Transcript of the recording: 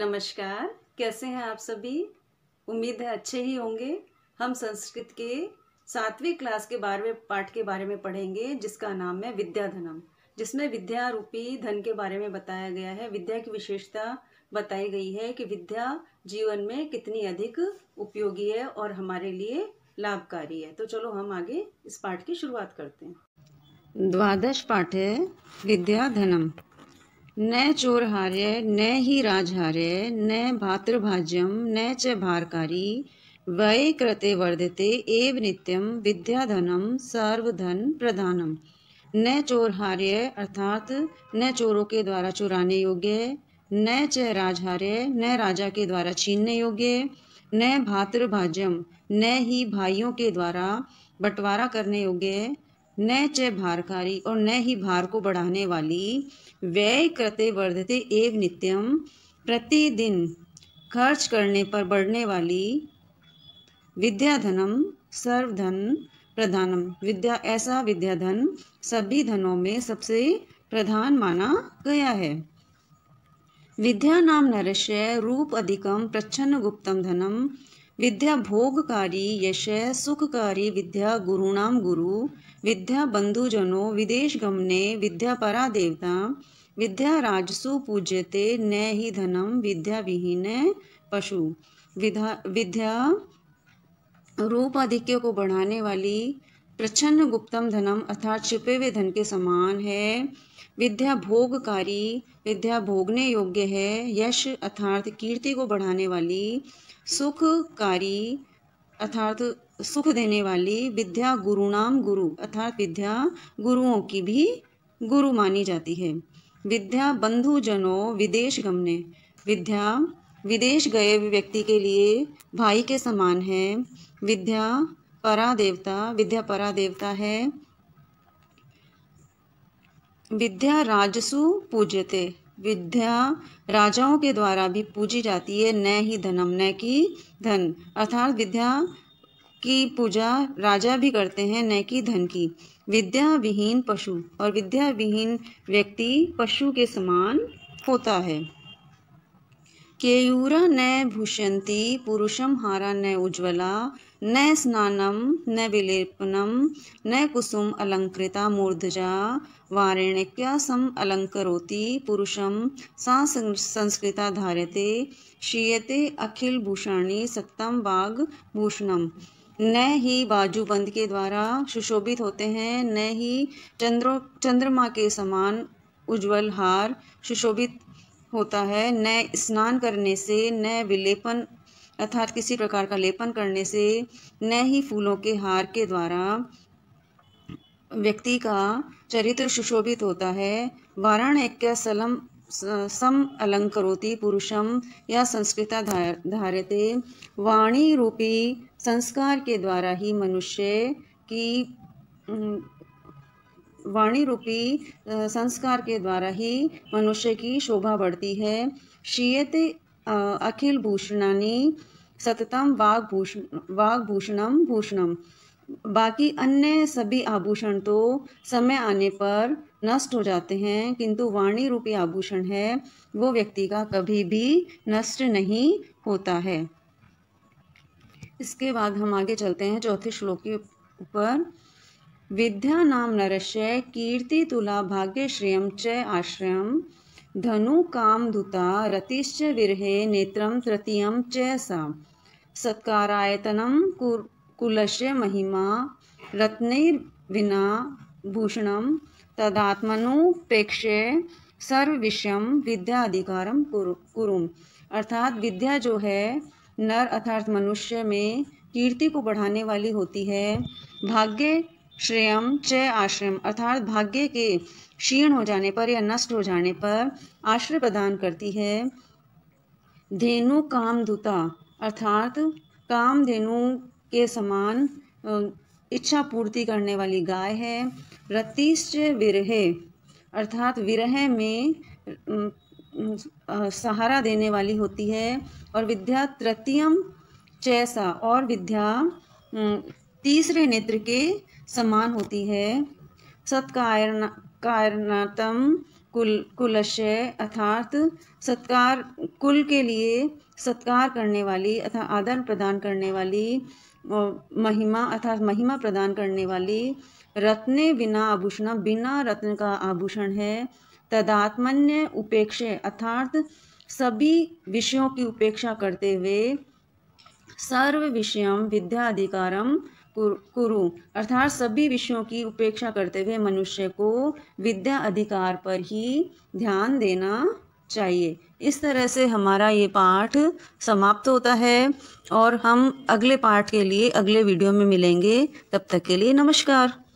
नमस्कार कैसे हैं आप सभी उम्मीद है अच्छे ही होंगे हम संस्कृत के सातवीं क्लास के बारहवें पाठ के बारे में पढ़ेंगे जिसका नाम है विद्याधनम जिसमें विद्या रूपी धन के बारे में बताया गया है विद्या की विशेषता बताई गई है कि विद्या जीवन में कितनी अधिक उपयोगी है और हमारे लिए लाभकारी है तो चलो हम आगे इस पाठ की शुरुआत करते हैं द्वादश पाठ है विद्याधनम न चोर हार्य न ही राजहार्य न भातृभाज्यम न च भारकारी वय कृते वर्धते एव नित्यम विद्याधनम सर्वधन प्रधानम न हार्य अर्थात न चोरों के द्वारा चुराने योग्य न च राजहार्य न राजा के द्वारा छीनने योग्य न भातृभाज्यम न ही भाइयों के द्वारा बंटवारा करने योग्य न च भारकारी और न ही भार को बढ़ाने वाली व्यय कृत्य वर्धते एव नित्यम प्रतिदिन खर्च करने पर बढ़ने वाली विद्याधनम सर्वधन प्रधानम विद्या ऐसा विद्याधन सभी धनों में सबसे प्रधान माना गया है विद्या नाम नरस्य रूप अधिकम प्रच्छन्न गुप्तम धनम विद्या भोगकारी यश सुखकारी विद्या गुरुणाम गुरु विद्या बंधुजनो विदेश गमने विद्या परा देवता विद्या राजसु पूज्यते न ही धनम विद्या विहीन पशु विद्या रूप आधिक्य को बढ़ाने वाली प्रच्छन्न गुप्तम धनम अर्थात छिपे हुए धन के समान है विद्या भोगकारी विद्या भोगने योग्य है यश अर्थात कीर्ति को बढ़ाने वाली सुखकारी अर्थात सुख देने वाली विद्या गुरुणाम गुरु अर्थात विद्या गुरुओं की भी गुरु मानी जाती है विद्या बंधु जनों विदेश गमने विद्या विदेश गए व्यक्ति के लिए भाई के समान है विद्या परा देवता विद्या परा देवता है विद्या राजसु पूज्यते विद्या राजाओं के द्वारा भी पूजी जाती है न ही धनम न की धन अर्थात विद्या की पूजा राजा भी करते हैं न की धन की विद्या विहीन पशु और विद्या विहीन व्यक्ति पशु के समान होता है केयूरा न भूषंती पुरुषम हारा न उज्ज्वला न स्नानम न विलेपनम न कुसुम अलंकृता मूर्धजा वारेण्यक्या सम अलंकरोति पुरुषम सा संस्कृता धारते शीयते अखिल भूषाणी सत्तम वाग भूषणम न ही बाजूबंद के द्वारा सुशोभित होते हैं न ही चंद्रो चंद्रमा के समान उज्ज्वल हार सुशोभित होता है न स्नान करने से न विलेपन अर्थात किसी प्रकार का लेपन करने से न ही फूलों के हार के द्वारा व्यक्ति का चरित्र सुशोभित होता है वारण एक सलम सम अलंकरोति पुरुषम या संस्कृता धारित धारते वाणी रूपी संस्कार के द्वारा ही मनुष्य की वाणी रूपी संस्कार के द्वारा ही मनुष्य की शोभा बढ़ती है शीयत अखिल भूषणानी सततम वाग्भूषण भूषणम भूषणम बाकी अन्य सभी आभूषण तो समय आने पर नष्ट हो जाते हैं किंतु वाणी रूपी आभूषण है वो व्यक्ति का कभी भी नष्ट नहीं होता है इसके बाद हम आगे चलते हैं चौथे श्लोक के ऊपर विद्यानां नरशय तुला भाग्यश्रियं च काम धनुकामधुता रतिश्च विरहे नेत्र तृतीय च सा सत्कारायतनं कुलस्य महिमा तदात्मनुपेक्ष सर्व विषय विद्या विद्याधिकारम कुरुम अर्थात विद्या जो है नर अर्थात मनुष्य में कीर्ति को बढ़ाने वाली होती है भाग्य श्रेयम च आश्रम अर्थात भाग्य के क्षीण हो जाने पर या नष्ट हो जाने पर आश्रय प्रदान करती है धेनु कामधुता अर्थात कामधेनु के समान इच्छा पूर्ति करने वाली गाय है रतिश्च विरहे अर्थात विरह में सहारा देने वाली होती है और विद्या तृतीयम चैसा और विद्या तीसरे नेत्र के समान होती है सत्कारण कुल कुलश अर्थात सत्कार कुल के लिए सत्कार करने वाली अथा आदर प्रदान करने वाली महिमा अर्थात महिमा प्रदान करने वाली रत्ने बिना आभूषण बिना रत्न का आभूषण है तदात्मन्य उपेक्ष अर्थात सभी विषयों की उपेक्षा करते हुए सर्व विषयम विद्या अधिकारम कुरु अर्थात सभी विषयों की उपेक्षा करते हुए मनुष्य को विद्या अधिकार पर ही ध्यान देना चाहिए इस तरह से हमारा ये पाठ समाप्त होता है और हम अगले पाठ के लिए अगले वीडियो में मिलेंगे तब तक के लिए नमस्कार